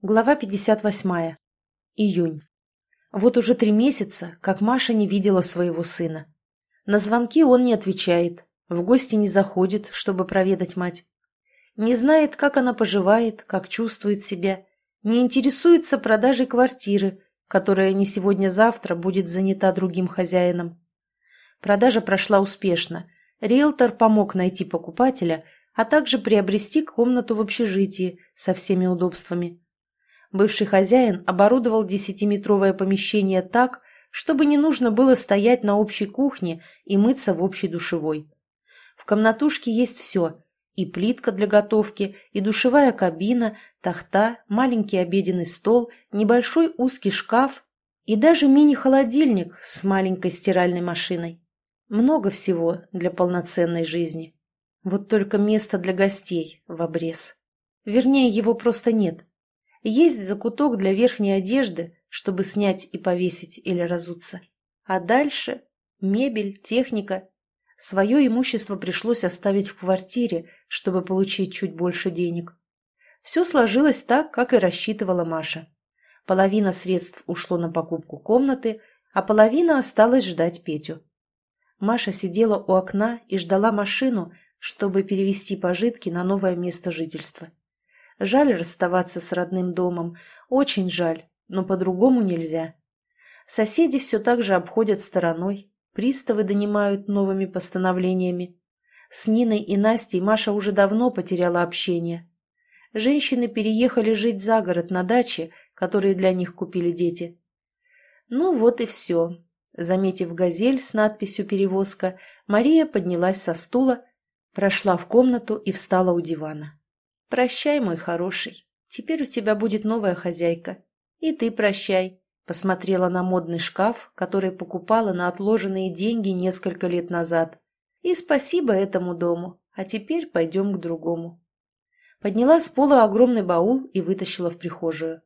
Глава 58. Июнь. Вот уже три месяца, как Маша не видела своего сына. На звонки он не отвечает, в гости не заходит, чтобы проведать мать. Не знает, как она поживает, как чувствует себя, не интересуется продажей квартиры, которая не сегодня-завтра будет занята другим хозяином. Продажа прошла успешно. Риэлтор помог найти покупателя, а также приобрести комнату в общежитии со всеми удобствами. Бывший хозяин оборудовал десятиметровое помещение так, чтобы не нужно было стоять на общей кухне и мыться в общей душевой. В комнатушке есть все – и плитка для готовки, и душевая кабина, тахта, маленький обеденный стол, небольшой узкий шкаф и даже мини-холодильник с маленькой стиральной машиной. Много всего для полноценной жизни. Вот только места для гостей в обрез. Вернее, его просто нет. Есть закуток для верхней одежды, чтобы снять и повесить или разуться. А дальше мебель, техника. Свое имущество пришлось оставить в квартире, чтобы получить чуть больше денег. Все сложилось так, как и рассчитывала Маша. Половина средств ушло на покупку комнаты, а половина осталась ждать Петю. Маша сидела у окна и ждала машину, чтобы перевести пожитки на новое место жительства. Жаль расставаться с родным домом, очень жаль, но по-другому нельзя. Соседи все так же обходят стороной, приставы донимают новыми постановлениями. С Ниной и Настей Маша уже давно потеряла общение. Женщины переехали жить за город на даче, которые для них купили дети. Ну вот и все. Заметив газель с надписью «Перевозка», Мария поднялась со стула, прошла в комнату и встала у дивана. «Прощай, мой хороший. Теперь у тебя будет новая хозяйка. И ты прощай», — посмотрела на модный шкаф, который покупала на отложенные деньги несколько лет назад. «И спасибо этому дому. А теперь пойдем к другому». Подняла с пола огромный баул и вытащила в прихожую.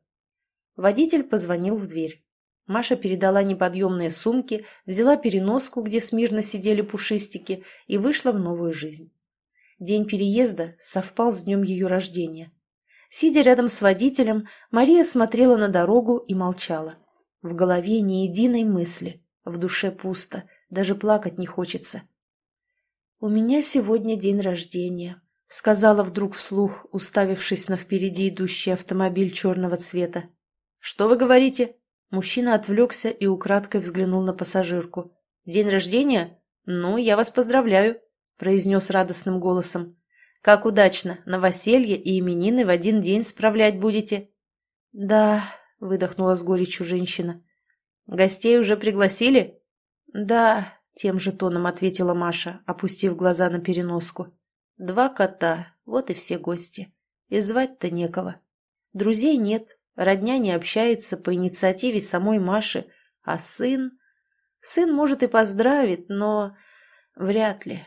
Водитель позвонил в дверь. Маша передала неподъемные сумки, взяла переноску, где смирно сидели пушистики, и вышла в новую жизнь. День переезда совпал с днем ее рождения. Сидя рядом с водителем, Мария смотрела на дорогу и молчала. В голове ни единой мысли, в душе пусто, даже плакать не хочется. «У меня сегодня день рождения», — сказала вдруг вслух, уставившись на впереди идущий автомобиль черного цвета. «Что вы говорите?» Мужчина отвлекся и украдкой взглянул на пассажирку. «День рождения? Ну, я вас поздравляю!» произнес радостным голосом. «Как удачно! Новоселье и именины в один день справлять будете!» «Да», — выдохнула с горечью женщина. «Гостей уже пригласили?» «Да», — тем же тоном ответила Маша, опустив глаза на переноску. «Два кота, вот и все гости. И звать-то некого. Друзей нет, родня не общается по инициативе самой Маши, а сын... Сын, может, и поздравит, но... Вряд ли.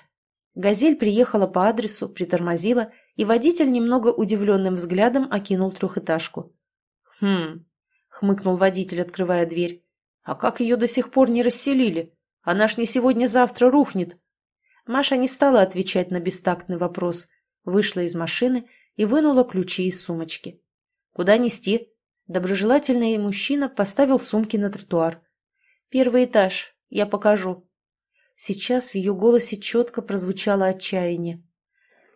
Газель приехала по адресу, притормозила, и водитель немного удивленным взглядом окинул трехэтажку. «Хм...» — хмыкнул водитель, открывая дверь. «А как ее до сих пор не расселили? Она ж не сегодня-завтра рухнет!» Маша не стала отвечать на бестактный вопрос, вышла из машины и вынула ключи из сумочки. «Куда нести?» Доброжелательный мужчина поставил сумки на тротуар. «Первый этаж. Я покажу». Сейчас в ее голосе четко прозвучало отчаяние.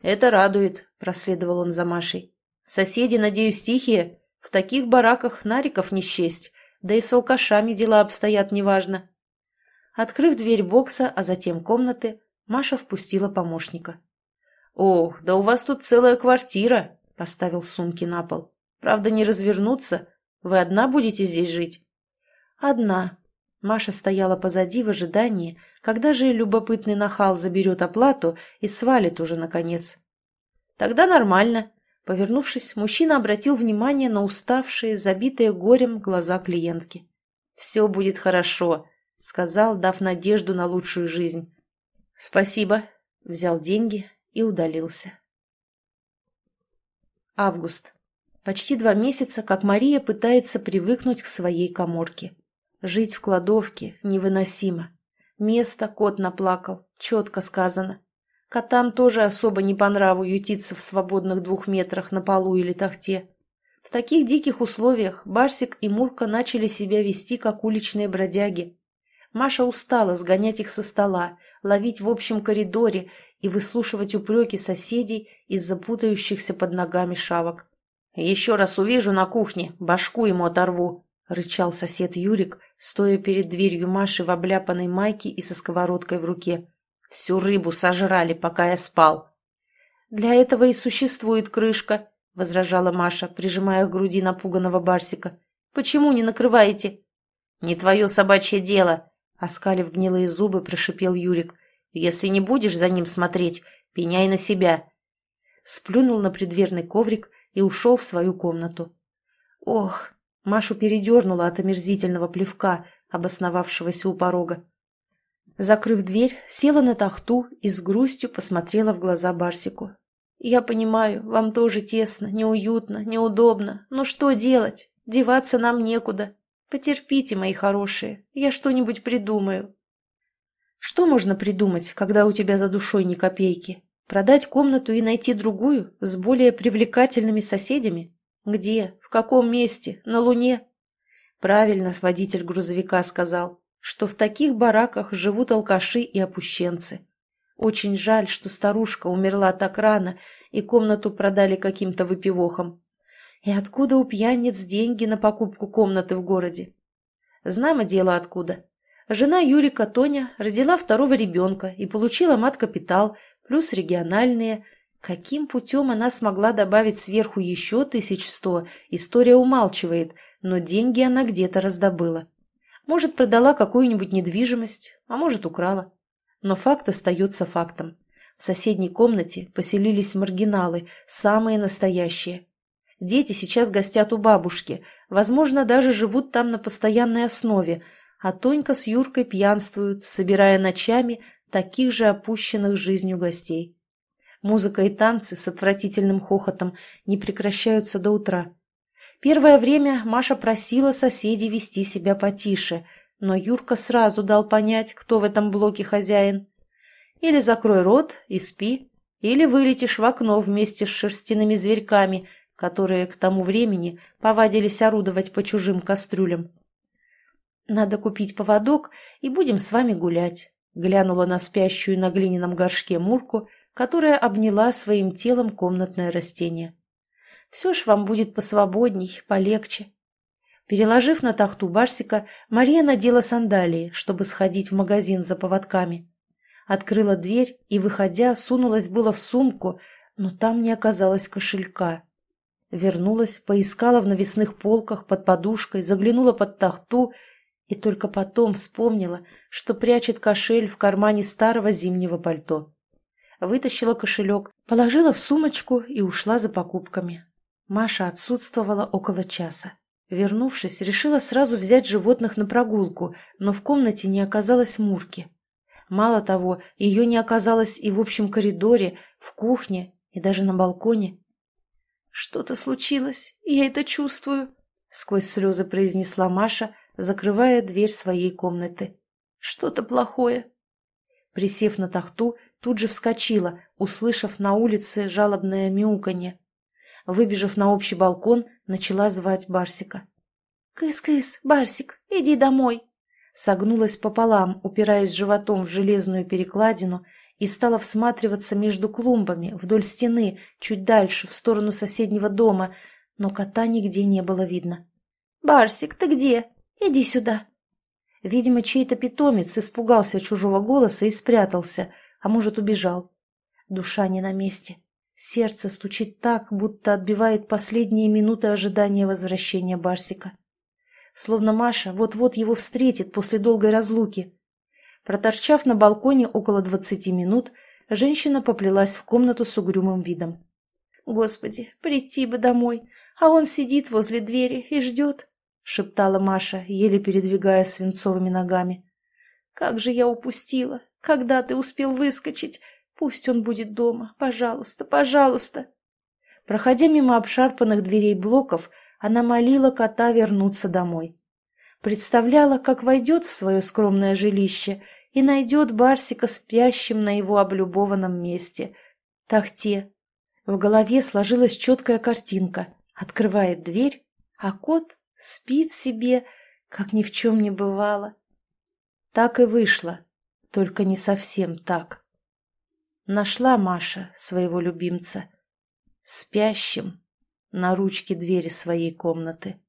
«Это радует», – проследовал он за Машей. «Соседи, надеюсь, тихие? В таких бараках нариков не счесть, да и с алкашами дела обстоят неважно». Открыв дверь бокса, а затем комнаты, Маша впустила помощника. «О, да у вас тут целая квартира!» – поставил сумки на пол. «Правда, не развернуться. Вы одна будете здесь жить?» «Одна», Маша стояла позади в ожидании, когда же любопытный нахал заберет оплату и свалит уже наконец. «Тогда нормально», — повернувшись, мужчина обратил внимание на уставшие, забитые горем глаза клиентки. «Все будет хорошо», — сказал, дав надежду на лучшую жизнь. «Спасибо», — взял деньги и удалился. Август. Почти два месяца, как Мария пытается привыкнуть к своей коморке. Жить в кладовке невыносимо. Место кот наплакал, четко сказано. Котам тоже особо не по нраву ютиться в свободных двух метрах на полу или тахте. В таких диких условиях Барсик и Мурка начали себя вести, как уличные бродяги. Маша устала сгонять их со стола, ловить в общем коридоре и выслушивать упреки соседей из запутающихся под ногами шавок. «Еще раз увижу на кухне, башку ему оторву», рычал сосед Юрик, стоя перед дверью Маши в обляпанной майке и со сковородкой в руке. «Всю рыбу сожрали, пока я спал». «Для этого и существует крышка», — возражала Маша, прижимая к груди напуганного Барсика. «Почему не накрываете?» «Не твое собачье дело», — оскалив гнилые зубы, прошипел Юрик. «Если не будешь за ним смотреть, пеняй на себя». Сплюнул на предверный коврик и ушел в свою комнату. «Ох!» Машу передернула от омерзительного плевка, обосновавшегося у порога. Закрыв дверь, села на тахту и с грустью посмотрела в глаза Барсику. «Я понимаю, вам тоже тесно, неуютно, неудобно. Но что делать? Деваться нам некуда. Потерпите, мои хорошие, я что-нибудь придумаю». «Что можно придумать, когда у тебя за душой ни копейки? Продать комнату и найти другую, с более привлекательными соседями?» Где? В каком месте? На Луне? Правильно водитель грузовика сказал, что в таких бараках живут алкаши и опущенцы. Очень жаль, что старушка умерла так рано, и комнату продали каким-то выпивохам. И откуда у пьяниц деньги на покупку комнаты в городе? Знамо дело откуда. Жена Юрика Тоня родила второго ребенка и получила мат-капитал, плюс региональные – Каким путем она смогла добавить сверху еще тысяч сто, история умалчивает, но деньги она где-то раздобыла. Может, продала какую-нибудь недвижимость, а может, украла. Но факт остается фактом. В соседней комнате поселились маргиналы, самые настоящие. Дети сейчас гостят у бабушки, возможно, даже живут там на постоянной основе, а Тонька с Юркой пьянствуют, собирая ночами таких же опущенных жизнью гостей. Музыка и танцы с отвратительным хохотом не прекращаются до утра. Первое время Маша просила соседей вести себя потише, но Юрка сразу дал понять, кто в этом блоке хозяин. Или закрой рот и спи, или вылетишь в окно вместе с шерстяными зверьками, которые к тому времени повадились орудовать по чужим кастрюлям. «Надо купить поводок, и будем с вами гулять», — глянула на спящую на глиняном горшке Мурку — которая обняла своим телом комнатное растение. «Все ж вам будет посвободней, полегче». Переложив на тахту Барсика, Мария надела сандалии, чтобы сходить в магазин за поводками. Открыла дверь и, выходя, сунулась было в сумку, но там не оказалось кошелька. Вернулась, поискала в навесных полках, под подушкой, заглянула под тахту и только потом вспомнила, что прячет кошель в кармане старого зимнего пальто вытащила кошелек, положила в сумочку и ушла за покупками. Маша отсутствовала около часа. Вернувшись, решила сразу взять животных на прогулку, но в комнате не оказалось Мурки. Мало того, ее не оказалось и в общем коридоре, в кухне и даже на балконе. «Что-то случилось, я это чувствую», — сквозь слезы произнесла Маша, закрывая дверь своей комнаты. «Что-то плохое». Присев на тахту, тут же вскочила, услышав на улице жалобное мяуканье. Выбежав на общий балкон, начала звать Барсика. «Кыс-кыс, Барсик, иди домой!» Согнулась пополам, упираясь животом в железную перекладину, и стала всматриваться между клумбами, вдоль стены, чуть дальше, в сторону соседнего дома, но кота нигде не было видно. «Барсик, ты где? Иди сюда!» Видимо, чей-то питомец испугался чужого голоса и спрятался, а может, убежал. Душа не на месте. Сердце стучит так, будто отбивает последние минуты ожидания возвращения Барсика. Словно Маша вот-вот его встретит после долгой разлуки. Проторчав на балконе около двадцати минут, женщина поплелась в комнату с угрюмым видом. «Господи, прийти бы домой, а он сидит возле двери и ждет», — шептала Маша, еле передвигая свинцовыми ногами. «Как же я упустила! Когда ты успел выскочить? Пусть он будет дома. Пожалуйста, пожалуйста. Проходя мимо обшарпанных дверей блоков, она молила кота вернуться домой. Представляла, как войдет в свое скромное жилище и найдет Барсика спящим на его облюбованном месте – тахте. В голове сложилась четкая картинка. Открывает дверь, а кот спит себе, как ни в чем не бывало. Так и вышло только не совсем так. Нашла Маша своего любимца, спящим на ручке двери своей комнаты.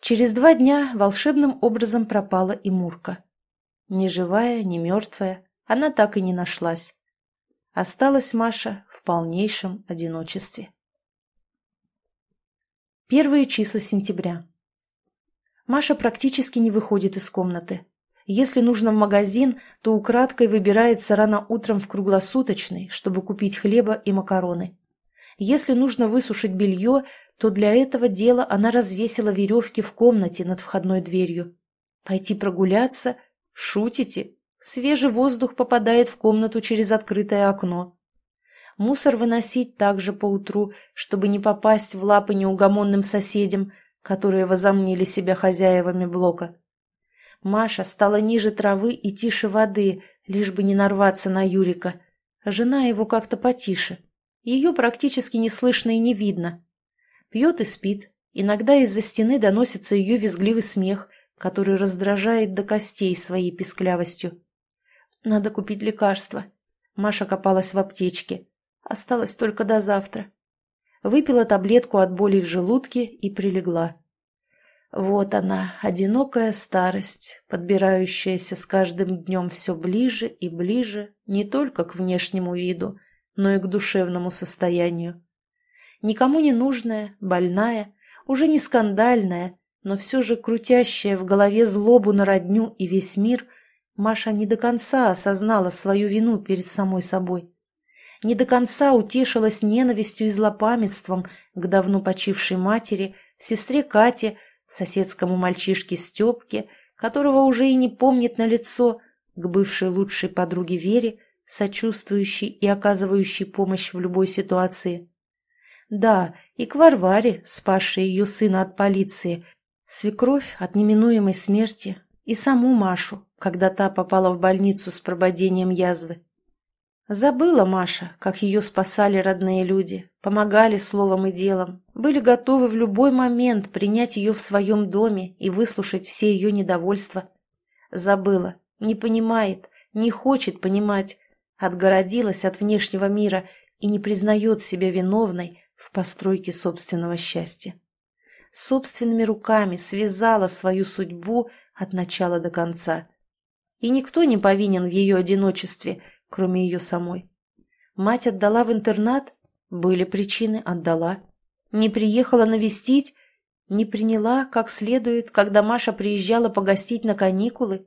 Через два дня волшебным образом пропала и Мурка. Ни живая, ни мертвая, она так и не нашлась. Осталась Маша в полнейшем одиночестве. Первые числа сентября. Маша практически не выходит из комнаты. Если нужно в магазин, то украдкой выбирается рано утром в круглосуточный, чтобы купить хлеба и макароны. Если нужно высушить белье, то для этого дела она развесила веревки в комнате над входной дверью. Пойти прогуляться? Шутите? Свежий воздух попадает в комнату через открытое окно. Мусор выносить также по утру, чтобы не попасть в лапы неугомонным соседям, которые возомнили себя хозяевами блока. Маша стала ниже травы и тише воды, лишь бы не нарваться на Юрика. Жена его как-то потише. Ее практически не слышно и не видно. Пьет и спит. Иногда из-за стены доносится ее визгливый смех, который раздражает до костей своей писклявостью. «Надо купить лекарство». Маша копалась в аптечке. Осталось только до завтра. Выпила таблетку от боли в желудке и прилегла. Вот она, одинокая старость, подбирающаяся с каждым днем все ближе и ближе не только к внешнему виду, но и к душевному состоянию. Никому не нужная, больная, уже не скандальная, но все же крутящая в голове злобу на родню и весь мир, Маша не до конца осознала свою вину перед самой собой. Не до конца утешилась ненавистью и злопамятством к давно почившей матери, сестре Кате, соседскому мальчишке Степке, которого уже и не помнит на лицо, к бывшей лучшей подруге Вере, сочувствующей и оказывающей помощь в любой ситуации. Да, и к Варваре, спасшей ее сына от полиции, свекровь от неминуемой смерти, и саму Машу, когда та попала в больницу с прободением язвы. Забыла Маша, как ее спасали родные люди, помогали словом и делом, были готовы в любой момент принять ее в своем доме и выслушать все ее недовольства. Забыла, не понимает, не хочет понимать, отгородилась от внешнего мира и не признает себя виновной в постройке собственного счастья. Собственными руками связала свою судьбу от начала до конца. И никто не повинен в ее одиночестве – кроме ее самой. Мать отдала в интернат? Были причины, отдала. Не приехала навестить? Не приняла, как следует, когда Маша приезжала погостить на каникулы?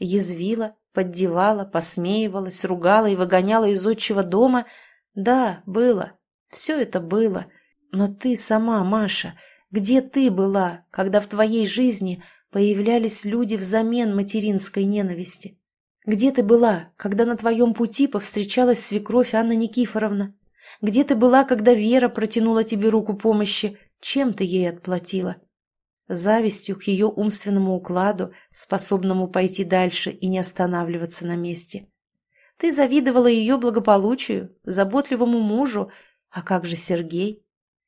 Язвила, поддевала, посмеивалась, ругала и выгоняла из отчего дома? Да, было. Все это было. Но ты сама, Маша, где ты была, когда в твоей жизни появлялись люди взамен материнской ненависти? Где ты была, когда на твоем пути повстречалась свекровь Анна Никифоровна? Где ты была, когда Вера протянула тебе руку помощи? Чем ты ей отплатила? Завистью к ее умственному укладу, способному пойти дальше и не останавливаться на месте. Ты завидовала ее благополучию, заботливому мужу, а как же Сергей?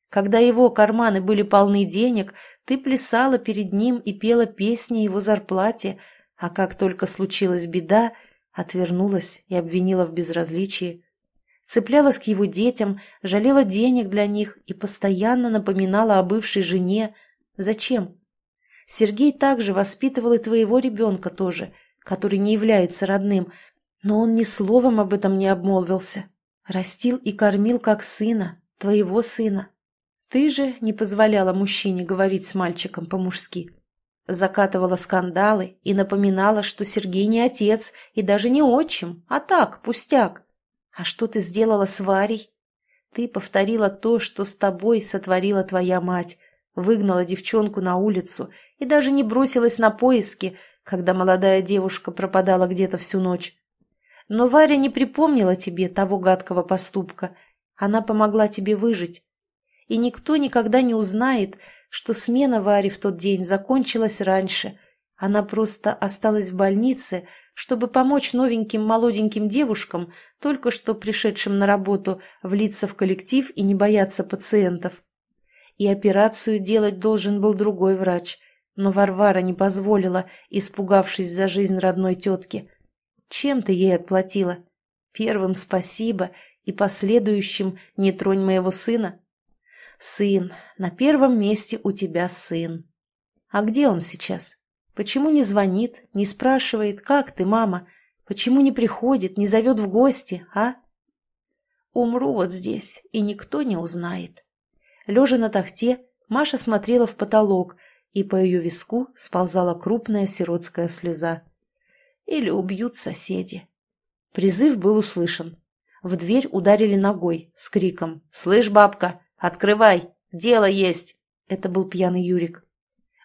Когда его карманы были полны денег, ты плясала перед ним и пела песни его зарплате – а как только случилась беда, отвернулась и обвинила в безразличии. Цеплялась к его детям, жалела денег для них и постоянно напоминала о бывшей жене. Зачем? Сергей также воспитывал и твоего ребенка тоже, который не является родным, но он ни словом об этом не обмолвился. Растил и кормил как сына, твоего сына. Ты же не позволяла мужчине говорить с мальчиком по-мужски закатывала скандалы и напоминала, что Сергей не отец и даже не отчим, а так, пустяк. А что ты сделала с Варей? Ты повторила то, что с тобой сотворила твоя мать, выгнала девчонку на улицу и даже не бросилась на поиски, когда молодая девушка пропадала где-то всю ночь. Но Варя не припомнила тебе того гадкого поступка. Она помогла тебе выжить. И никто никогда не узнает, что смена Вари в тот день закончилась раньше. Она просто осталась в больнице, чтобы помочь новеньким молоденьким девушкам, только что пришедшим на работу, влиться в коллектив и не бояться пациентов. И операцию делать должен был другой врач, но Варвара не позволила, испугавшись за жизнь родной тетки. Чем ты ей отплатила? Первым спасибо и последующим не тронь моего сына. Сын, на первом месте у тебя сын. А где он сейчас? Почему не звонит, не спрашивает, как ты, мама? Почему не приходит, не зовет в гости, а? Умру вот здесь, и никто не узнает. Лежа на тахте, Маша смотрела в потолок, и по ее виску сползала крупная сиротская слеза. Или убьют соседи. Призыв был услышан. В дверь ударили ногой с криком «Слышь, бабка, «Открывай! Дело есть!» Это был пьяный Юрик.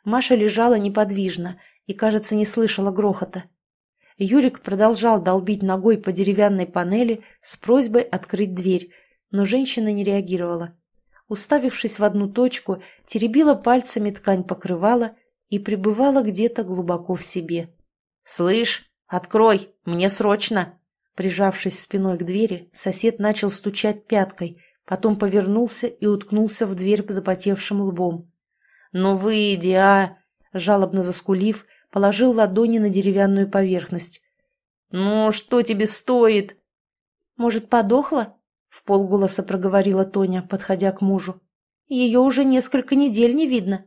Маша лежала неподвижно и, кажется, не слышала грохота. Юрик продолжал долбить ногой по деревянной панели с просьбой открыть дверь, но женщина не реагировала. Уставившись в одну точку, теребила пальцами ткань покрывала и пребывала где-то глубоко в себе. «Слышь, открой! Мне срочно!» Прижавшись спиной к двери, сосед начал стучать пяткой – потом повернулся и уткнулся в дверь запотевшим лбом. «Ну выйди, а!» – жалобно заскулив, положил ладони на деревянную поверхность. «Ну, что тебе стоит?» «Может, подохла?» – в полголоса проговорила Тоня, подходя к мужу. «Ее уже несколько недель не видно».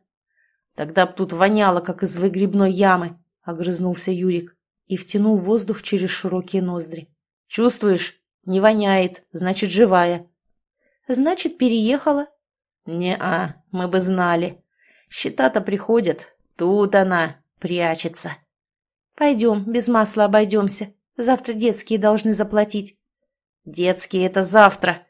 «Тогда б тут воняло, как из выгребной ямы», – огрызнулся Юрик и втянул воздух через широкие ноздри. «Чувствуешь? Не воняет, значит, живая». Значит, переехала? Не-а, мы бы знали. Счета-то приходят. Тут она прячется. Пойдем, без масла обойдемся. Завтра детские должны заплатить. Детские это завтра.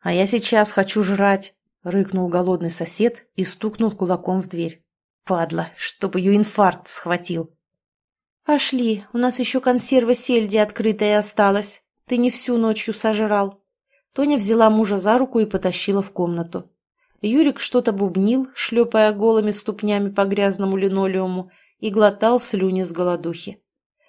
А я сейчас хочу жрать, рыкнул голодный сосед и стукнул кулаком в дверь. Падла, чтоб ее инфаркт схватил. Пошли, у нас еще консерва сельди открытая осталась. Ты не всю ночью сожрал. Тоня взяла мужа за руку и потащила в комнату. Юрик что-то бубнил, шлепая голыми ступнями по грязному линолеуму, и глотал слюни с голодухи.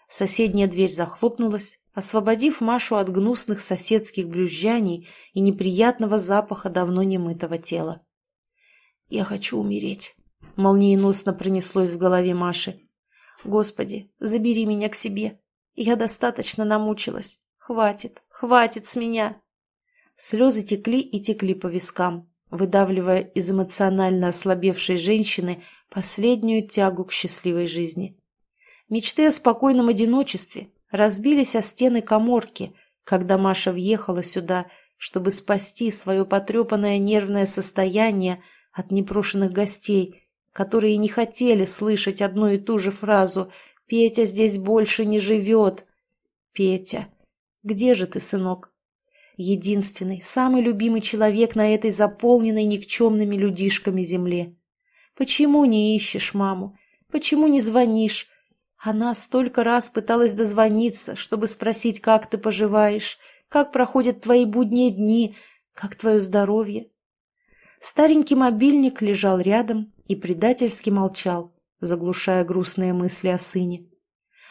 Соседняя дверь захлопнулась, освободив Машу от гнусных соседских брюзжаний и неприятного запаха давно немытого тела. «Я хочу умереть», — молниеносно пронеслось в голове Маши. «Господи, забери меня к себе. Я достаточно намучилась. Хватит, хватит с меня!» Слезы текли и текли по вискам, выдавливая из эмоционально ослабевшей женщины последнюю тягу к счастливой жизни. Мечты о спокойном одиночестве разбились о стены коморки, когда Маша въехала сюда, чтобы спасти свое потрепанное нервное состояние от непрошенных гостей, которые не хотели слышать одну и ту же фразу «Петя здесь больше не живет». «Петя, где же ты, сынок?» единственный, самый любимый человек на этой заполненной никчемными людишками земле. Почему не ищешь маму? Почему не звонишь? Она столько раз пыталась дозвониться, чтобы спросить, как ты поживаешь, как проходят твои будние дни, как твое здоровье. Старенький мобильник лежал рядом и предательски молчал, заглушая грустные мысли о сыне.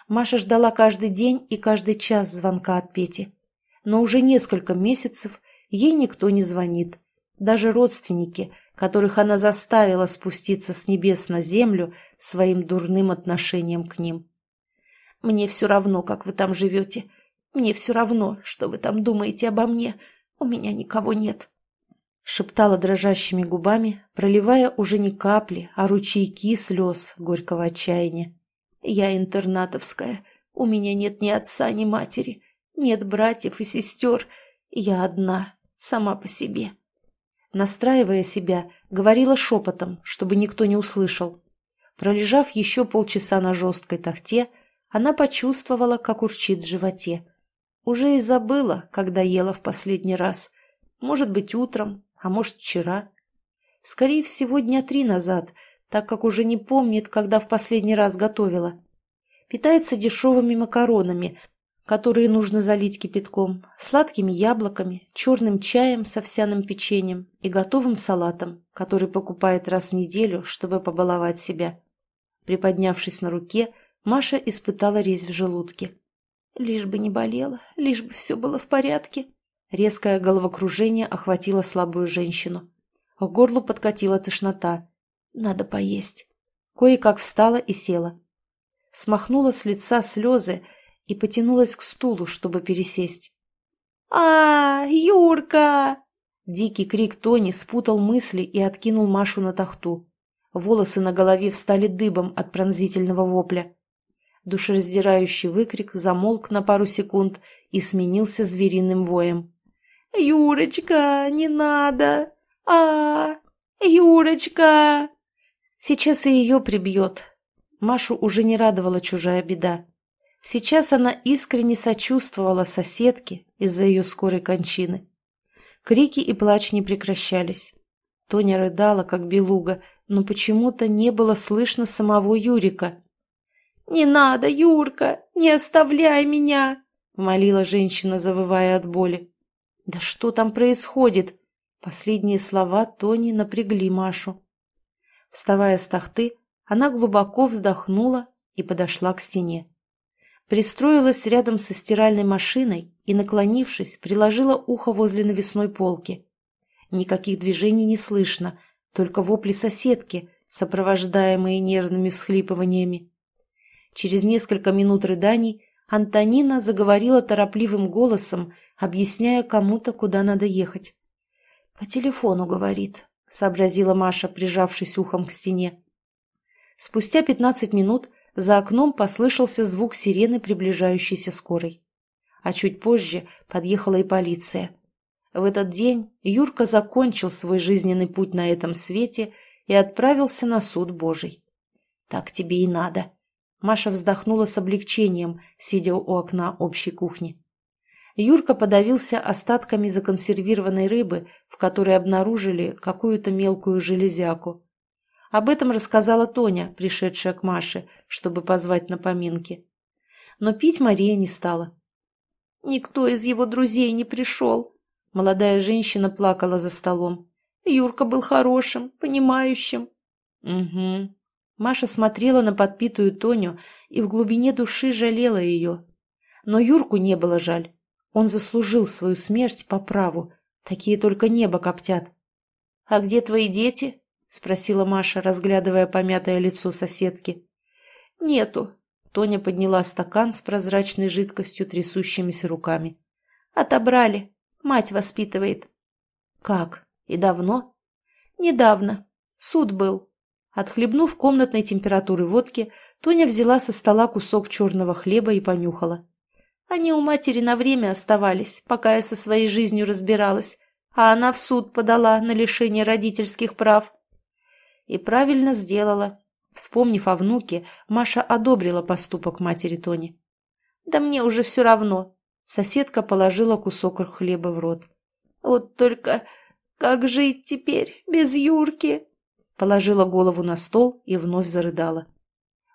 Маша ждала каждый день и каждый час звонка от Пети но уже несколько месяцев ей никто не звонит. Даже родственники, которых она заставила спуститься с небес на землю своим дурным отношением к ним. «Мне все равно, как вы там живете. Мне все равно, что вы там думаете обо мне. У меня никого нет», — шептала дрожащими губами, проливая уже не капли, а ручейки слез горького отчаяния. «Я интернатовская. У меня нет ни отца, ни матери. Нет братьев и сестер. Я одна, сама по себе. Настраивая себя, говорила шепотом, чтобы никто не услышал. Пролежав еще полчаса на жесткой тахте, она почувствовала, как урчит в животе. Уже и забыла, когда ела в последний раз. Может быть, утром, а может, вчера. Скорее всего, дня три назад, так как уже не помнит, когда в последний раз готовила. Питается дешевыми макаронами, которые нужно залить кипятком, сладкими яблоками, черным чаем с овсяным печеньем и готовым салатом, который покупает раз в неделю, чтобы побаловать себя. Приподнявшись на руке, Маша испытала резь в желудке. Лишь бы не болело, лишь бы все было в порядке. Резкое головокружение охватило слабую женщину. К горлу подкатила тошнота. Надо поесть. Кое-как встала и села. Смахнула с лица слезы, и потянулась к стулу, чтобы пересесть. а, -а, Юрка!» Дикий крик Тони спутал мысли и откинул Машу на тахту. Волосы на голове встали дыбом от пронзительного вопля. Душераздирающий выкрик замолк на пару секунд и сменился звериным воем. «Юрочка, не надо! а, -а, -а Юрочка!» Сейчас и ее прибьет. Машу уже не радовала чужая беда. Сейчас она искренне сочувствовала соседке из-за ее скорой кончины. Крики и плач не прекращались. Тоня рыдала, как белуга, но почему-то не было слышно самого Юрика. «Не надо, Юрка! Не оставляй меня!» — молила женщина, завывая от боли. «Да что там происходит?» Последние слова Тони напрягли Машу. Вставая с тахты, она глубоко вздохнула и подошла к стене. Пристроилась рядом со стиральной машиной и, наклонившись, приложила ухо возле навесной полки. Никаких движений не слышно, только вопли соседки, сопровождаемые нервными всхлипываниями. Через несколько минут рыданий Антонина заговорила торопливым голосом, объясняя кому-то, куда надо ехать. «По телефону, — говорит», — сообразила Маша, прижавшись ухом к стене. Спустя пятнадцать минут за окном послышался звук сирены приближающейся скорой. А чуть позже подъехала и полиция. В этот день Юрка закончил свой жизненный путь на этом свете и отправился на суд Божий. «Так тебе и надо», — Маша вздохнула с облегчением, сидя у окна общей кухни. Юрка подавился остатками законсервированной рыбы, в которой обнаружили какую-то мелкую железяку. Об этом рассказала Тоня, пришедшая к Маше, чтобы позвать на поминки. Но пить Мария не стала. «Никто из его друзей не пришел», — молодая женщина плакала за столом. «Юрка был хорошим, понимающим». «Угу». Маша смотрела на подпитую Тоню и в глубине души жалела ее. Но Юрку не было жаль. Он заслужил свою смерть по праву. Такие только небо коптят. «А где твои дети?» спросила Маша, разглядывая помятое лицо соседки. «Нету». Тоня подняла стакан с прозрачной жидкостью трясущимися руками. «Отобрали. Мать воспитывает». «Как? И давно?» «Недавно. Суд был». Отхлебнув комнатной температуры водки, Тоня взяла со стола кусок черного хлеба и понюхала. Они у матери на время оставались, пока я со своей жизнью разбиралась, а она в суд подала на лишение родительских прав. И правильно сделала. Вспомнив о внуке, Маша одобрила поступок матери Тони. «Да мне уже все равно». Соседка положила кусок хлеба в рот. «Вот только как жить теперь без Юрки?» Положила голову на стол и вновь зарыдала.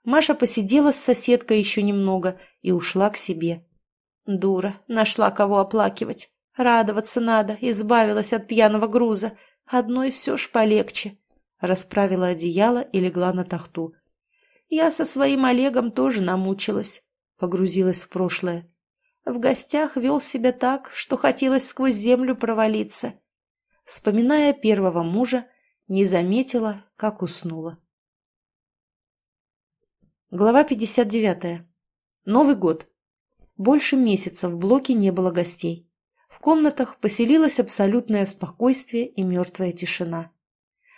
Маша посидела с соседкой еще немного и ушла к себе. Дура, нашла кого оплакивать. Радоваться надо, избавилась от пьяного груза. Одной все ж полегче расправила одеяло и легла на тахту. Я со своим Олегом тоже намучилась, погрузилась в прошлое. В гостях вел себя так, что хотелось сквозь землю провалиться. Вспоминая первого мужа, не заметила, как уснула. Глава 59. Новый год. Больше месяца в блоке не было гостей. В комнатах поселилось абсолютное спокойствие и мертвая тишина.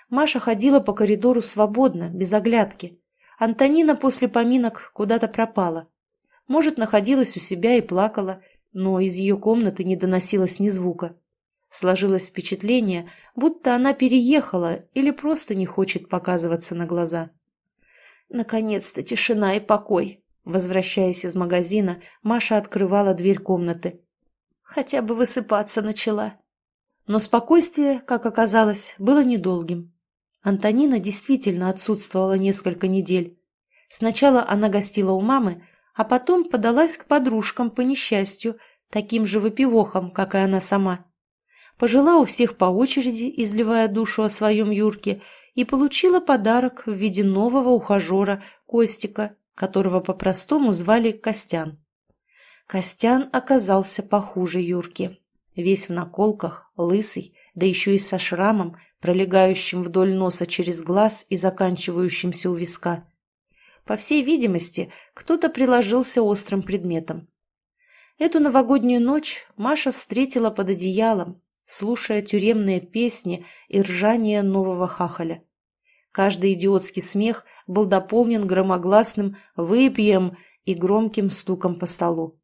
Маша ходила по коридору свободно, без оглядки. Антонина после поминок куда-то пропала. Может, находилась у себя и плакала, но из ее комнаты не доносилось ни звука. Сложилось впечатление, будто она переехала или просто не хочет показываться на глаза. Наконец-то тишина и покой. Возвращаясь из магазина, Маша открывала дверь комнаты. Хотя бы высыпаться начала. Но спокойствие, как оказалось, было недолгим. Антонина действительно отсутствовала несколько недель. Сначала она гостила у мамы, а потом подалась к подружкам по несчастью, таким же выпивохам, как и она сама. Пожила у всех по очереди, изливая душу о своем Юрке, и получила подарок в виде нового ухажера, Костика, которого по-простому звали Костян. Костян оказался похуже Юрки. Весь в наколках, лысый, да еще и со шрамом пролегающим вдоль носа через глаз и заканчивающимся у виска. По всей видимости, кто-то приложился острым предметом. Эту новогоднюю ночь Маша встретила под одеялом, слушая тюремные песни и ржание нового хахаля. Каждый идиотский смех был дополнен громогласным «выпьем» и громким стуком по столу.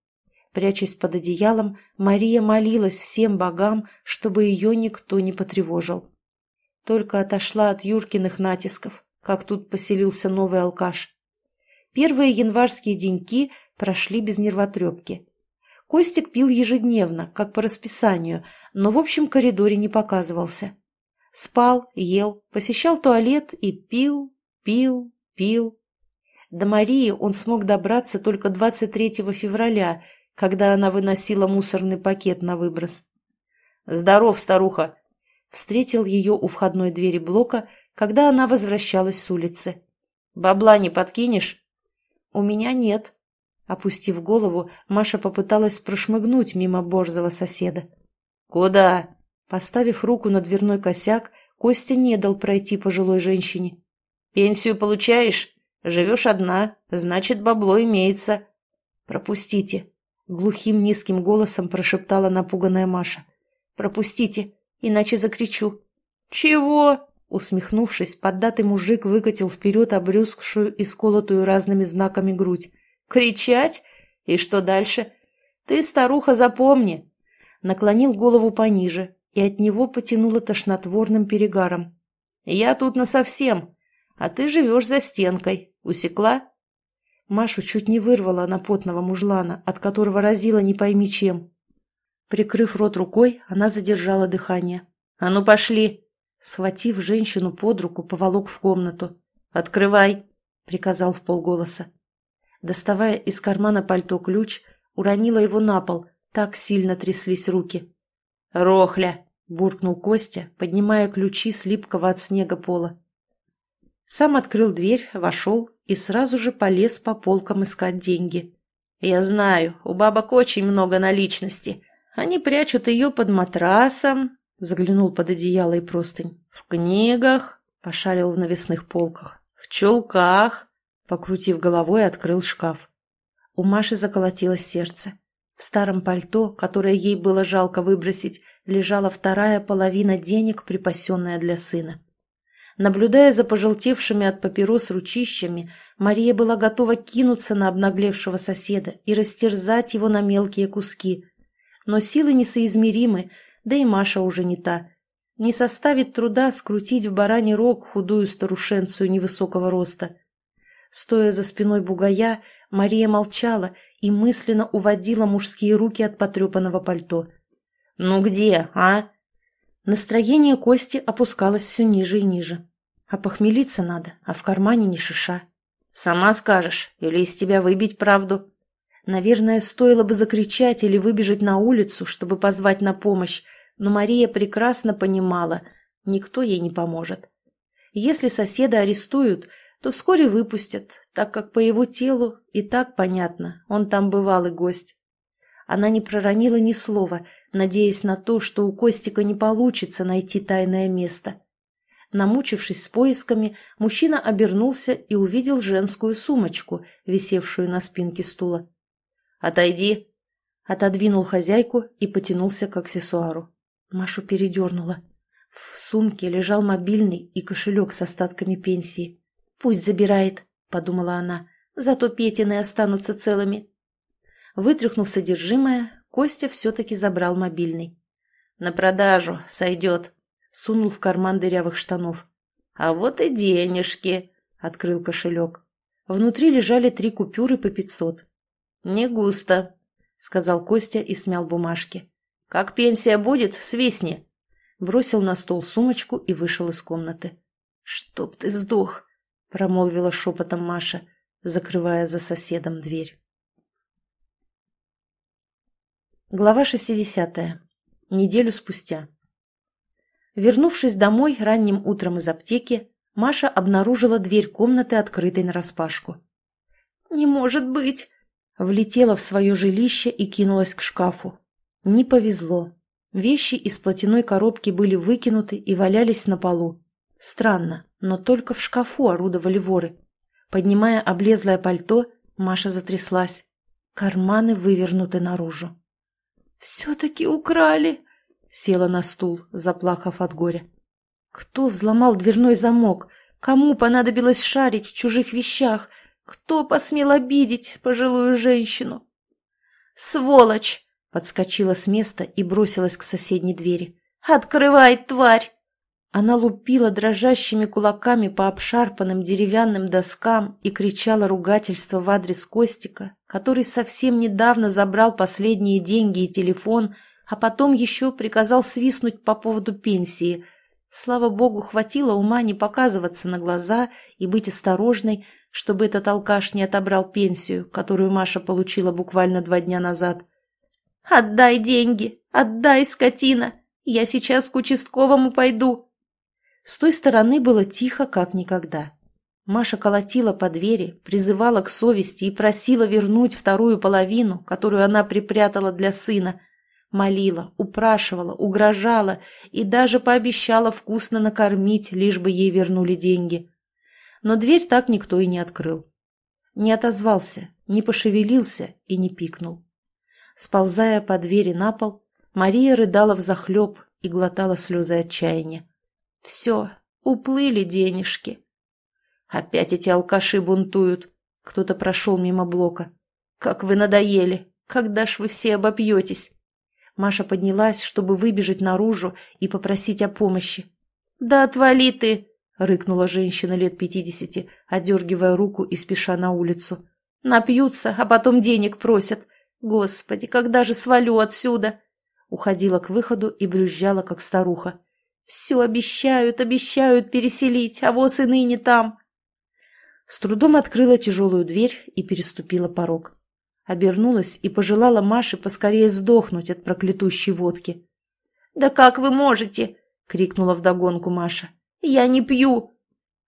Прячась под одеялом, Мария молилась всем богам, чтобы ее никто не потревожил. Только отошла от Юркиных натисков, как тут поселился новый алкаш. Первые январские деньки прошли без нервотрепки. Костик пил ежедневно, как по расписанию, но в общем коридоре не показывался. Спал, ел, посещал туалет и пил, пил, пил. До Марии он смог добраться только 23 февраля, когда она выносила мусорный пакет на выброс. «Здоров, старуха!» встретил ее у входной двери блока, когда она возвращалась с улицы. «Бабла не подкинешь?» «У меня нет». Опустив голову, Маша попыталась прошмыгнуть мимо борзого соседа. «Куда?» Поставив руку на дверной косяк, Костя не дал пройти пожилой женщине. «Пенсию получаешь? Живешь одна, значит, бабло имеется». «Пропустите», — глухим низким голосом прошептала напуганная Маша. «Пропустите иначе закричу. «Чего?» — усмехнувшись, поддатый мужик выкатил вперед обрюзгшую и сколотую разными знаками грудь. «Кричать? И что дальше? Ты, старуха, запомни!» Наклонил голову пониже, и от него потянуло тошнотворным перегаром. «Я тут насовсем, а ты живешь за стенкой. Усекла?» Машу чуть не вырвала на потного мужлана, от которого разила не пойми чем. Прикрыв рот рукой, она задержала дыхание. «А ну пошли!» Схватив женщину под руку, поволок в комнату. «Открывай!» — приказал в полголоса. Доставая из кармана пальто ключ, уронила его на пол, так сильно тряслись руки. «Рохля!» — буркнул Костя, поднимая ключи с липкого от снега пола. Сам открыл дверь, вошел и сразу же полез по полкам искать деньги. «Я знаю, у бабок очень много наличности. Они прячут ее под матрасом, заглянул под одеяло и простынь, в книгах, пошарил в навесных полках, в чулках, покрутив головой, открыл шкаф. У Маши заколотилось сердце. В старом пальто, которое ей было жалко выбросить, лежала вторая половина денег, припасенная для сына. Наблюдая за пожелтевшими от папирос ручищами, Мария была готова кинуться на обнаглевшего соседа и растерзать его на мелкие куски но силы несоизмеримы, да и Маша уже не та. Не составит труда скрутить в бараний рог худую старушенцию невысокого роста. Стоя за спиной бугая, Мария молчала и мысленно уводила мужские руки от потрепанного пальто. «Ну где, а?» Настроение Кости опускалось все ниже и ниже. А похмелиться надо, а в кармане не шиша. «Сама скажешь, или из тебя выбить правду?» Наверное, стоило бы закричать или выбежать на улицу, чтобы позвать на помощь, но Мария прекрасно понимала, никто ей не поможет. Если соседа арестуют, то вскоре выпустят, так как по его телу и так понятно, он там бывалый гость. Она не проронила ни слова, надеясь на то, что у Костика не получится найти тайное место. Намучившись с поисками, мужчина обернулся и увидел женскую сумочку, висевшую на спинке стула. «Отойди!» Отодвинул хозяйку и потянулся к аксессуару. Машу передернула. В сумке лежал мобильный и кошелек с остатками пенсии. «Пусть забирает», — подумала она, — «зато Петины останутся целыми». Вытряхнув содержимое, Костя все-таки забрал мобильный. «На продажу сойдет», — сунул в карман дырявых штанов. «А вот и денежки», — открыл кошелек. Внутри лежали три купюры по пятьсот. «Не густо», — сказал Костя и смял бумажки. «Как пенсия будет, свистни!» Бросил на стол сумочку и вышел из комнаты. «Чтоб ты сдох!» — промолвила шепотом Маша, закрывая за соседом дверь. Глава 60. Неделю спустя. Вернувшись домой ранним утром из аптеки, Маша обнаружила дверь комнаты открытой нараспашку. «Не может быть!» Влетела в свое жилище и кинулась к шкафу. Не повезло. Вещи из платяной коробки были выкинуты и валялись на полу. Странно, но только в шкафу орудовали воры. Поднимая облезлое пальто, Маша затряслась. Карманы вывернуты наружу. «Все-таки украли!» — села на стул, заплакав от горя. «Кто взломал дверной замок? Кому понадобилось шарить в чужих вещах? Кто посмел обидеть пожилую женщину? Сволочь! Подскочила с места и бросилась к соседней двери. «Открывай, тварь!» Она лупила дрожащими кулаками по обшарпанным деревянным доскам и кричала ругательство в адрес Костика, который совсем недавно забрал последние деньги и телефон, а потом еще приказал свистнуть по поводу пенсии. Слава богу, хватило ума не показываться на глаза и быть осторожной, чтобы этот алкаш не отобрал пенсию, которую Маша получила буквально два дня назад. «Отдай деньги! Отдай, скотина! Я сейчас к участковому пойду!» С той стороны было тихо, как никогда. Маша колотила по двери, призывала к совести и просила вернуть вторую половину, которую она припрятала для сына. Молила, упрашивала, угрожала и даже пообещала вкусно накормить, лишь бы ей вернули деньги но дверь так никто и не открыл. Не отозвался, не пошевелился и не пикнул. Сползая по двери на пол, Мария рыдала взахлеб и глотала слезы отчаяния. «Все, уплыли денежки». «Опять эти алкаши бунтуют», — кто-то прошел мимо блока. «Как вы надоели! Когда ж вы все обопьетесь?» Маша поднялась, чтобы выбежать наружу и попросить о помощи. «Да отвали ты!» рыкнула женщина лет пятидесяти, одергивая руку и спеша на улицу. «Напьются, а потом денег просят. Господи, когда же свалю отсюда?» Уходила к выходу и брюзжала, как старуха. «Все обещают, обещают переселить, а воз и ныне там». С трудом открыла тяжелую дверь и переступила порог. Обернулась и пожелала Маше поскорее сдохнуть от проклятущей водки. «Да как вы можете?» — крикнула вдогонку Маша. «Я не пью!»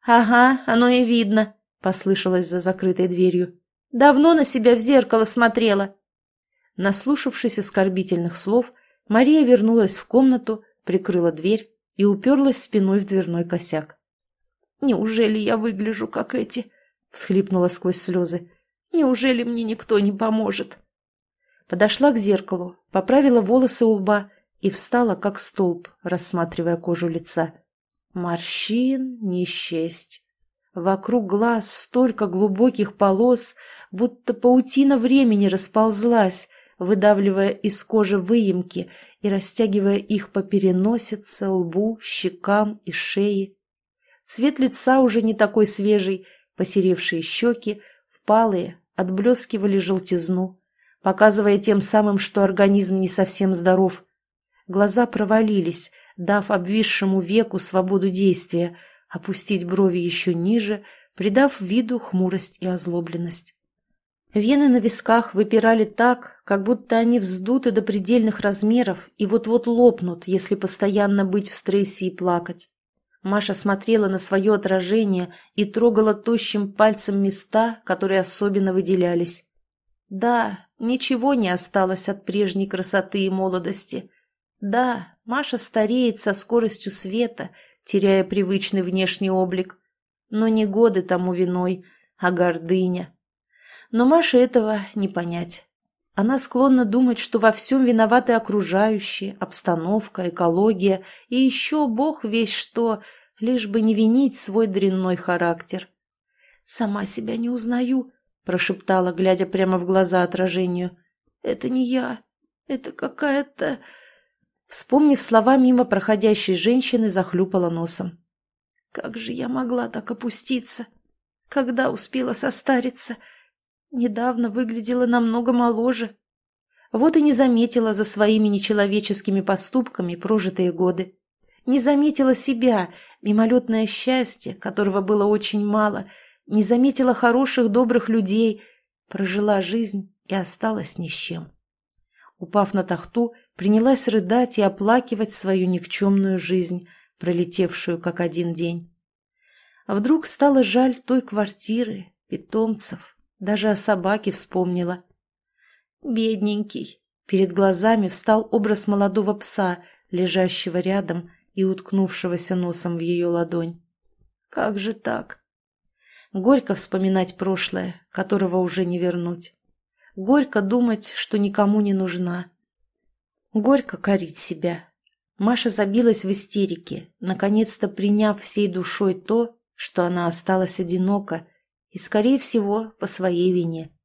«Ага, оно и видно», — послышалось за закрытой дверью. «Давно на себя в зеркало смотрела». Наслушавшись оскорбительных слов, Мария вернулась в комнату, прикрыла дверь и уперлась спиной в дверной косяк. «Неужели я выгляжу, как эти?» — всхлипнула сквозь слезы. «Неужели мне никто не поможет?» Подошла к зеркалу, поправила волосы у лба и встала, как столб, рассматривая кожу лица. Морщин не счесть. Вокруг глаз столько глубоких полос, будто паутина времени расползлась, выдавливая из кожи выемки и растягивая их по переносице, лбу, щекам и шее. Цвет лица уже не такой свежий, посеревшие щеки, впалые, отблескивали желтизну, показывая тем самым, что организм не совсем здоров. Глаза провалились — дав обвисшему веку свободу действия, опустить брови еще ниже, придав виду хмурость и озлобленность. Вены на висках выпирали так, как будто они вздуты до предельных размеров и вот-вот лопнут, если постоянно быть в стрессе и плакать. Маша смотрела на свое отражение и трогала тощим пальцем места, которые особенно выделялись. Да, ничего не осталось от прежней красоты и молодости, да, Маша стареет со скоростью света, теряя привычный внешний облик. Но не годы тому виной, а гордыня. Но Маше этого не понять. Она склонна думать, что во всем виноваты окружающие, обстановка, экология и еще бог весь что, лишь бы не винить свой дрянной характер. «Сама себя не узнаю», — прошептала, глядя прямо в глаза отражению. «Это не я. Это какая-то...» Вспомнив слова мимо проходящей женщины, захлюпала носом. «Как же я могла так опуститься? Когда успела состариться? Недавно выглядела намного моложе. Вот и не заметила за своими нечеловеческими поступками прожитые годы. Не заметила себя, мимолетное счастье, которого было очень мало, не заметила хороших, добрых людей, прожила жизнь и осталась ни с чем». Упав на тахту, принялась рыдать и оплакивать свою никчемную жизнь, пролетевшую как один день. А вдруг стало жаль той квартиры, питомцев, даже о собаке вспомнила. «Бедненький!» Перед глазами встал образ молодого пса, лежащего рядом и уткнувшегося носом в ее ладонь. «Как же так?» Горько вспоминать прошлое, которого уже не вернуть. Горько думать, что никому не нужна, Горько корить себя. Маша забилась в истерике, наконец-то приняв всей душой то, что она осталась одинока и, скорее всего, по своей вине.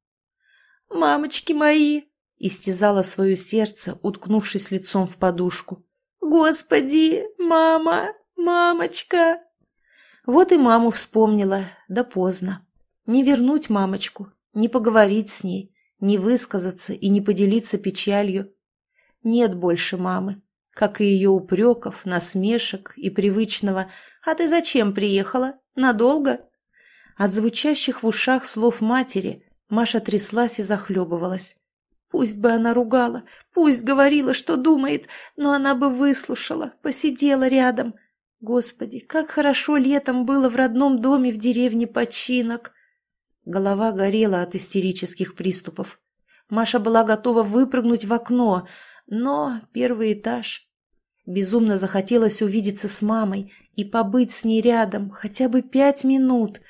«Мамочки мои!» — истязала свое сердце, уткнувшись лицом в подушку. «Господи! Мама! Мамочка!» Вот и маму вспомнила, да поздно. Не вернуть мамочку, не поговорить с ней, не высказаться и не поделиться печалью нет больше мамы, как и ее упреков, насмешек и привычного «А ты зачем приехала? Надолго?» От звучащих в ушах слов матери Маша тряслась и захлебывалась. Пусть бы она ругала, пусть говорила, что думает, но она бы выслушала, посидела рядом. Господи, как хорошо летом было в родном доме в деревне Починок. Голова горела от истерических приступов. Маша была готова выпрыгнуть в окно, но первый этаж... Безумно захотелось увидеться с мамой и побыть с ней рядом хотя бы пять минут.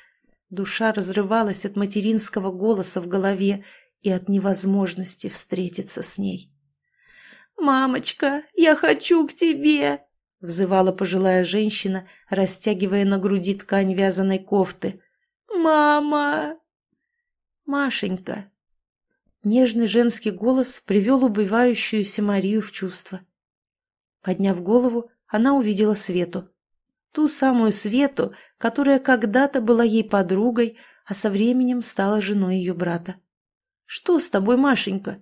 Душа разрывалась от материнского голоса в голове и от невозможности встретиться с ней. «Мамочка, я хочу к тебе!» — взывала пожилая женщина, растягивая на груди ткань вязаной кофты. «Мама!» «Машенька!» Нежный женский голос привел убивающуюся Марию в чувство. Подняв голову, она увидела Свету. Ту самую Свету, которая когда-то была ей подругой, а со временем стала женой ее брата. «Что с тобой, Машенька?»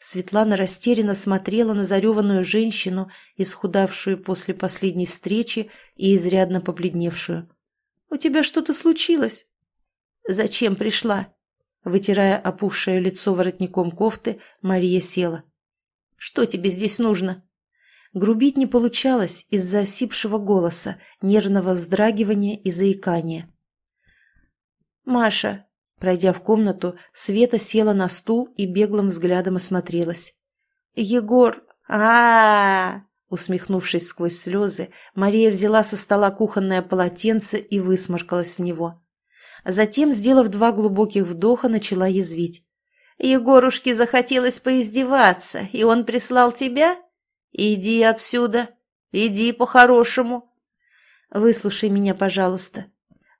Светлана растерянно смотрела на зареванную женщину, исхудавшую после последней встречи и изрядно побледневшую. «У тебя что-то случилось?» «Зачем пришла?» Вытирая опухшее лицо воротником кофты, Мария села. «Что тебе здесь нужно?» Грубить не получалось из-за осипшего голоса, нервного вздрагивания и заикания. «Маша!» Пройдя в комнату, Света села на стул и беглым взглядом осмотрелась. «Егор! а, -а, -а, Усмехнувшись сквозь слезы, Мария взяла со стола кухонное полотенце и высморкалась в него. Затем, сделав два глубоких вдоха, начала язвить. «Егорушке захотелось поиздеваться, и он прислал тебя? Иди отсюда! Иди по-хорошему!» «Выслушай меня, пожалуйста».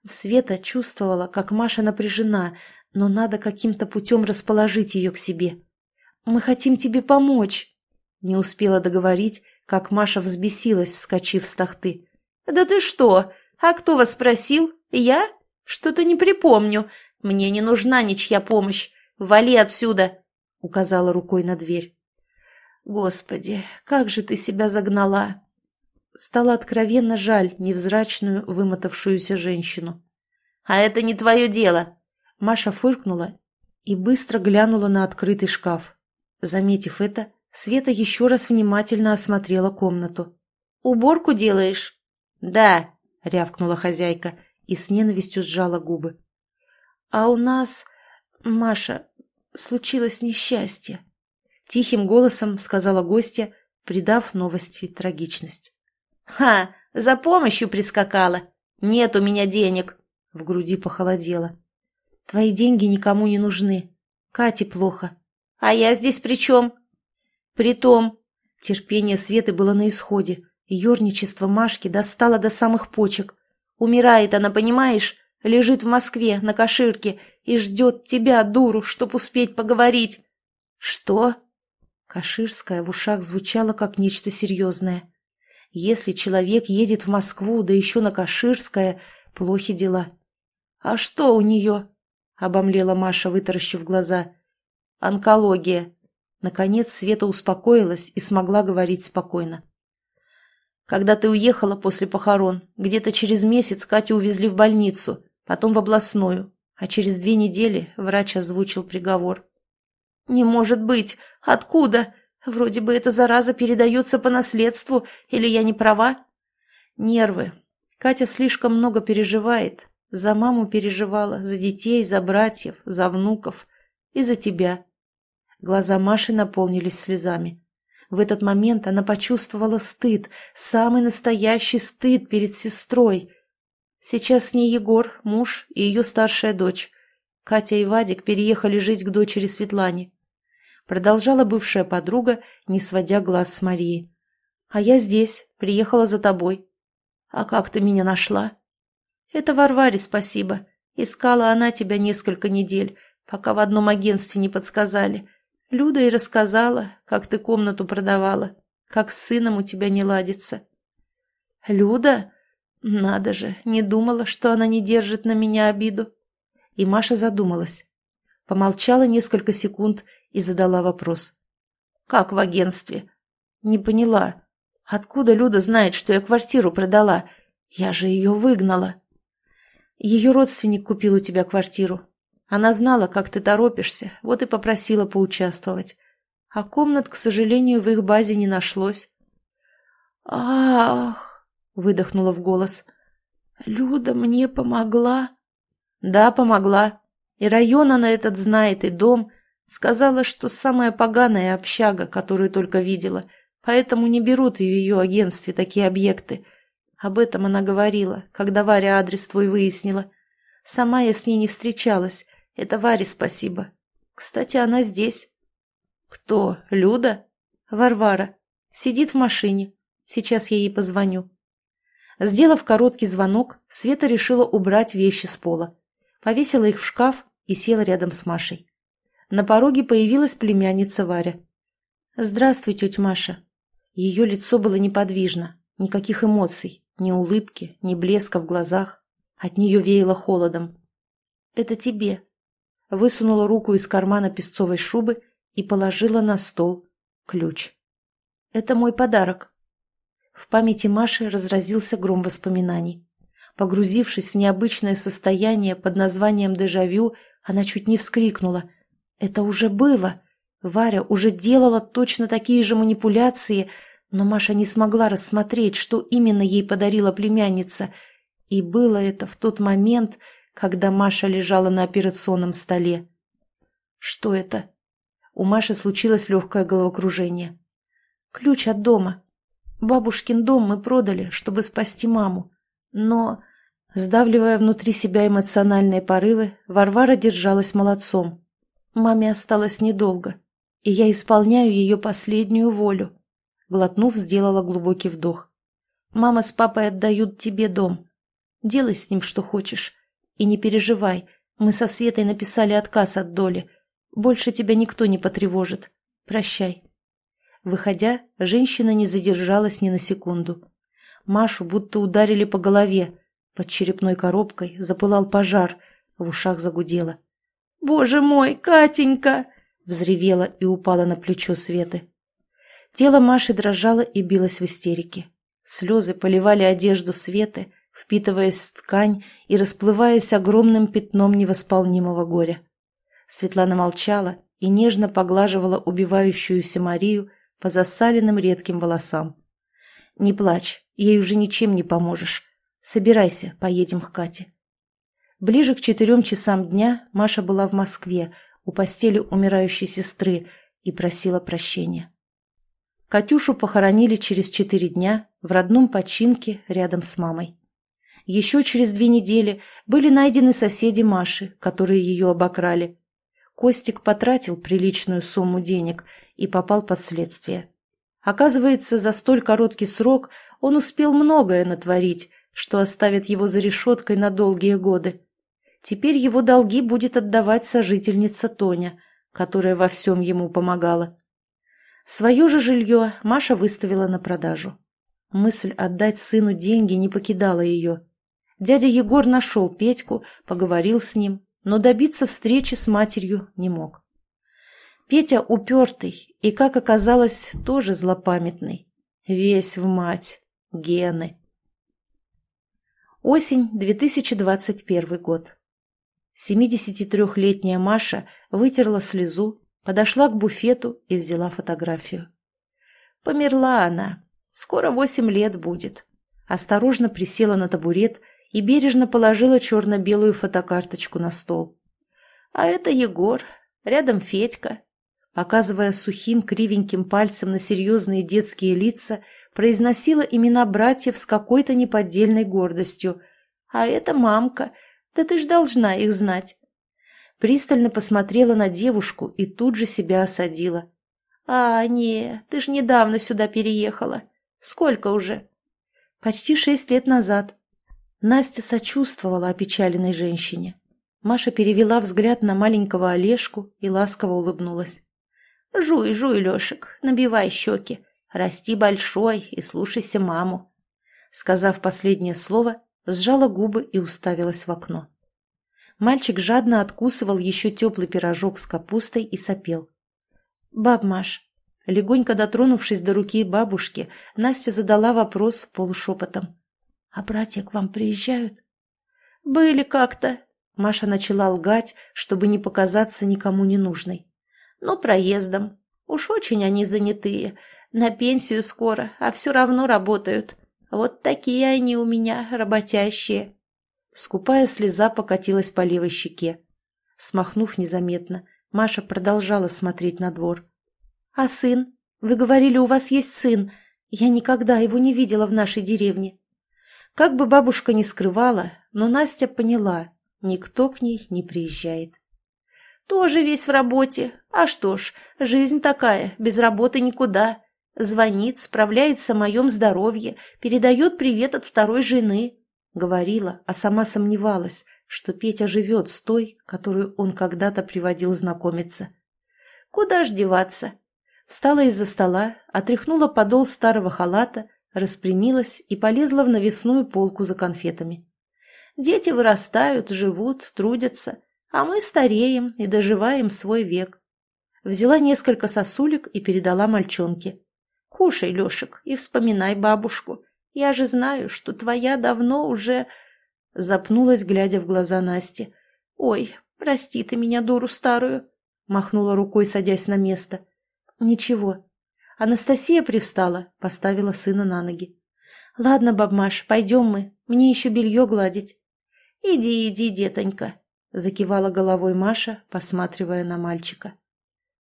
Света чувствовала, как Маша напряжена, но надо каким-то путем расположить ее к себе. «Мы хотим тебе помочь!» Не успела договорить, как Маша взбесилась, вскочив с тахты. «Да ты что? А кто вас спросил? Я? «Что-то не припомню. Мне не нужна ничья помощь. Вали отсюда!» — указала рукой на дверь. «Господи, как же ты себя загнала!» Стало откровенно жаль невзрачную, вымотавшуюся женщину. «А это не твое дело!» Маша фыркнула и быстро глянула на открытый шкаф. Заметив это, Света еще раз внимательно осмотрела комнату. «Уборку делаешь?» «Да», — рявкнула хозяйка, и с ненавистью сжала губы. «А у нас, Маша, случилось несчастье», — тихим голосом сказала гостья, придав новости трагичность. «Ха, за помощью прискакала! Нет у меня денег!» В груди похолодело. «Твои деньги никому не нужны. Кате плохо. А я здесь при чем?» «Притом...» Терпение Светы было на исходе, и Машки достало до самых почек. Умирает она, понимаешь? Лежит в Москве, на Каширке, и ждет тебя, дуру, чтоб успеть поговорить. Что? Каширская в ушах звучала как нечто серьезное. Если человек едет в Москву, да еще на Каширское, плохи дела. А что у нее? Обомлела Маша, вытаращив глаза. Онкология. Наконец Света успокоилась и смогла говорить спокойно. Когда ты уехала после похорон, где-то через месяц Катю увезли в больницу, потом в областную, а через две недели врач озвучил приговор. «Не может быть! Откуда? Вроде бы эта зараза передается по наследству, или я не права?» «Нервы. Катя слишком много переживает. За маму переживала, за детей, за братьев, за внуков и за тебя». Глаза Маши наполнились слезами. В этот момент она почувствовала стыд, самый настоящий стыд перед сестрой. Сейчас с ней Егор, муж и ее старшая дочь. Катя и Вадик переехали жить к дочери Светлане. Продолжала бывшая подруга, не сводя глаз с Марии. «А я здесь, приехала за тобой». «А как ты меня нашла?» «Это Варваре спасибо. Искала она тебя несколько недель, пока в одном агентстве не подсказали». Люда и рассказала, как ты комнату продавала, как с сыном у тебя не ладится. Люда? Надо же, не думала, что она не держит на меня обиду. И Маша задумалась. Помолчала несколько секунд и задала вопрос. Как в агентстве? Не поняла. Откуда Люда знает, что я квартиру продала? Я же ее выгнала. Ее родственник купил у тебя квартиру. Она знала, как ты торопишься, вот и попросила поучаствовать. А комнат, к сожалению, в их базе не нашлось. «Ах!» — выдохнула в голос. «Люда мне помогла?» «Да, помогла. И район она этот знает, и дом. Сказала, что самая поганая общага, которую только видела, поэтому не берут в ее агентстве такие объекты. Об этом она говорила, когда Варя адрес твой выяснила. Сама я с ней не встречалась, это Варе спасибо. Кстати, она здесь. Кто? Люда? Варвара. Сидит в машине. Сейчас я ей позвоню. Сделав короткий звонок, Света решила убрать вещи с пола. Повесила их в шкаф и села рядом с Машей. На пороге появилась племянница Варя. «Здравствуй, тетя Маша». Ее лицо было неподвижно, никаких эмоций, ни улыбки, ни блеска в глазах. От нее веяло холодом. «Это тебе», высунула руку из кармана песцовой шубы и положила на стол ключ. «Это мой подарок». В памяти Маши разразился гром воспоминаний. Погрузившись в необычное состояние под названием дежавю, она чуть не вскрикнула. «Это уже было!» Варя уже делала точно такие же манипуляции, но Маша не смогла рассмотреть, что именно ей подарила племянница. И было это в тот момент, когда Маша лежала на операционном столе. Что это? У Маши случилось легкое головокружение. Ключ от дома. Бабушкин дом мы продали, чтобы спасти маму. Но, сдавливая внутри себя эмоциональные порывы, Варвара держалась молодцом. Маме осталось недолго, и я исполняю ее последнюю волю. Глотнув, сделала глубокий вдох. «Мама с папой отдают тебе дом. Делай с ним, что хочешь. И не переживай, мы со Светой написали отказ от доли. Больше тебя никто не потревожит. Прощай». Выходя, женщина не задержалась ни на секунду. Машу будто ударили по голове. Под черепной коробкой запылал пожар, в ушах загудело. «Боже мой, Катенька!» — взревела и упала на плечо Светы. Тело Маши дрожало и билось в истерике. Слезы поливали одежду Светы, впитываясь в ткань и расплываясь огромным пятном невосполнимого горя. Светлана молчала и нежно поглаживала убивающуюся Марию по засаленным редким волосам. «Не плачь, ей уже ничем не поможешь. Собирайся, поедем к Кате». Ближе к четырем часам дня Маша была в Москве у постели умирающей сестры и просила прощения. Катюшу похоронили через четыре дня в родном починке рядом с мамой. Еще через две недели были найдены соседи Маши, которые ее обокрали. Костик потратил приличную сумму денег и попал под следствие. Оказывается, за столь короткий срок он успел многое натворить, что оставит его за решеткой на долгие годы. Теперь его долги будет отдавать сожительница Тоня, которая во всем ему помогала. Свое же жилье Маша выставила на продажу. Мысль отдать сыну деньги не покидала ее. Дядя Егор нашел Петьку, поговорил с ним, но добиться встречи с матерью не мог. Петя упертый и, как оказалось, тоже злопамятный. Весь в мать. Гены. Осень 2021 год. 73-летняя Маша вытерла слезу, подошла к буфету и взяла фотографию. Померла она. Скоро восемь лет будет. Осторожно присела на табурет и бережно положила черно-белую фотокарточку на стол. «А это Егор, рядом Федька», показывая сухим кривеньким пальцем на серьезные детские лица, произносила имена братьев с какой-то неподдельной гордостью. «А это мамка. Да ты ж должна их знать». Пристально посмотрела на девушку и тут же себя осадила. «А, не, ты ж недавно сюда переехала. Сколько уже?» «Почти шесть лет назад. Настя сочувствовала опечаленной женщине. Маша перевела взгляд на маленького Олежку и ласково улыбнулась. «Жуй, жуй, Лешек, набивай щеки, расти большой и слушайся маму». Сказав последнее слово, сжала губы и уставилась в окно. Мальчик жадно откусывал еще теплый пирожок с капустой и сопел. «Баб Маш, Легонько дотронувшись до руки бабушки, Настя задала вопрос полушепотом. А братья к вам приезжают? Были как-то. Маша начала лгать, чтобы не показаться никому ненужной. Но ну, проездом. Уж очень они занятые. На пенсию скоро, а все равно работают. Вот такие они у меня, работящие. Скупая слеза покатилась по левой щеке. Смахнув незаметно, Маша продолжала смотреть на двор. «А сын? Вы говорили, у вас есть сын. Я никогда его не видела в нашей деревне. Как бы бабушка ни скрывала, но Настя поняла, никто к ней не приезжает. «Тоже весь в работе. А что ж, жизнь такая, без работы никуда. Звонит, справляется о моем здоровье, передает привет от второй жены». Говорила, а сама сомневалась, что Петя живет с той, которую он когда-то приводил знакомиться. «Куда ж деваться?» Встала из-за стола, отряхнула подол старого халата, распрямилась и полезла в навесную полку за конфетами. Дети вырастают, живут, трудятся, а мы стареем и доживаем свой век. Взяла несколько сосулек и передала мальчонке. «Кушай, Лешек, и вспоминай бабушку. Я же знаю, что твоя давно уже...» Запнулась, глядя в глаза Насти. «Ой, прости ты меня, дуру старую!» Махнула рукой, садясь на место. «Ничего, Анастасия привстала, поставила сына на ноги. «Ладно, бабмаш, пойдем мы, мне еще белье гладить». «Иди, иди, детонька», — закивала головой Маша, посматривая на мальчика.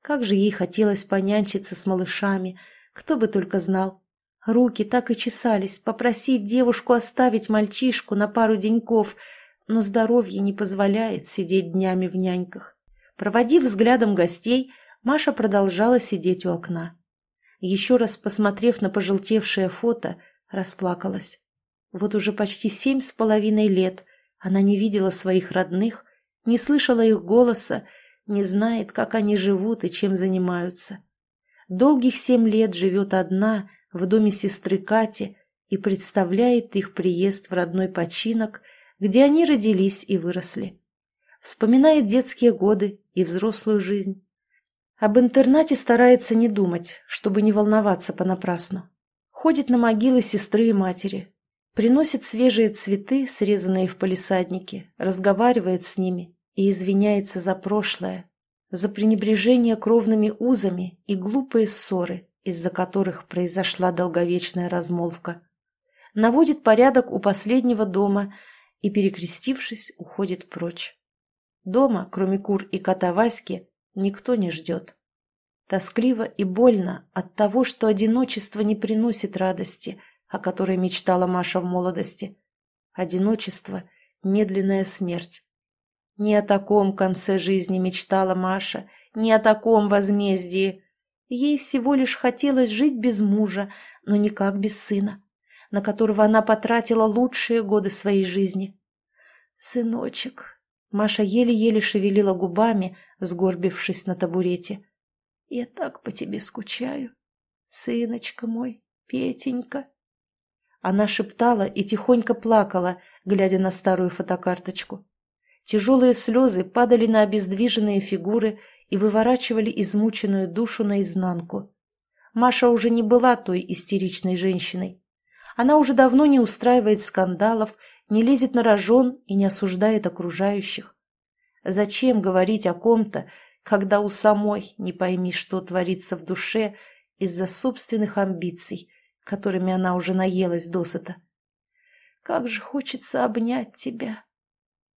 Как же ей хотелось понянчиться с малышами, кто бы только знал. Руки так и чесались попросить девушку оставить мальчишку на пару деньков, но здоровье не позволяет сидеть днями в няньках. Проводив взглядом гостей, Маша продолжала сидеть у окна еще раз посмотрев на пожелтевшее фото, расплакалась. Вот уже почти семь с половиной лет она не видела своих родных, не слышала их голоса, не знает, как они живут и чем занимаются. Долгих семь лет живет одна в доме сестры Кати и представляет их приезд в родной починок, где они родились и выросли. Вспоминает детские годы и взрослую жизнь об интернате старается не думать, чтобы не волноваться понапрасну. Ходит на могилы сестры и матери. Приносит свежие цветы, срезанные в палисаднике, разговаривает с ними и извиняется за прошлое, за пренебрежение кровными узами и глупые ссоры, из-за которых произошла долговечная размолвка. Наводит порядок у последнего дома и, перекрестившись, уходит прочь. Дома, кроме кур и кота Васьки, никто не ждет. Тоскливо и больно от того, что одиночество не приносит радости, о которой мечтала Маша в молодости. Одиночество — медленная смерть. Не о таком конце жизни мечтала Маша, не о таком возмездии. Ей всего лишь хотелось жить без мужа, но никак без сына, на которого она потратила лучшие годы своей жизни. «Сыночек», Маша еле-еле шевелила губами, сгорбившись на табурете. «Я так по тебе скучаю, сыночка мой, Петенька». Она шептала и тихонько плакала, глядя на старую фотокарточку. Тяжелые слезы падали на обездвиженные фигуры и выворачивали измученную душу наизнанку. Маша уже не была той истеричной женщиной. Она уже давно не устраивает скандалов не лезет на рожон и не осуждает окружающих. Зачем говорить о ком-то, когда у самой не пойми, что творится в душе из-за собственных амбиций, которыми она уже наелась досыта? Как же хочется обнять тебя!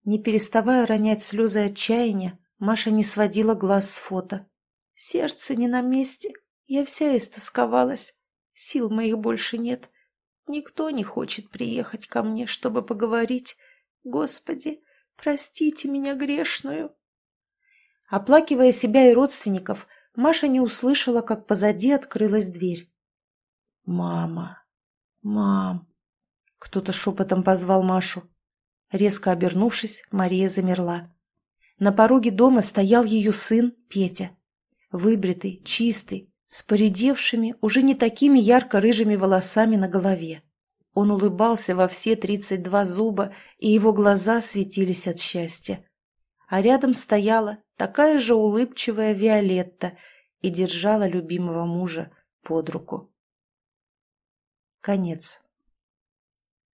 Не переставая ронять слезы отчаяния, Маша не сводила глаз с фото. Сердце не на месте, я вся истосковалась, сил моих больше нет — Никто не хочет приехать ко мне, чтобы поговорить. Господи, простите меня грешную. Оплакивая себя и родственников, Маша не услышала, как позади открылась дверь. «Мама! Мам!» Кто-то шепотом позвал Машу. Резко обернувшись, Мария замерла. На пороге дома стоял ее сын Петя. Выбритый, чистый, с поредевшими, уже не такими ярко-рыжими волосами на голове. Он улыбался во все тридцать два зуба, и его глаза светились от счастья. А рядом стояла такая же улыбчивая Виолетта и держала любимого мужа под руку. Конец.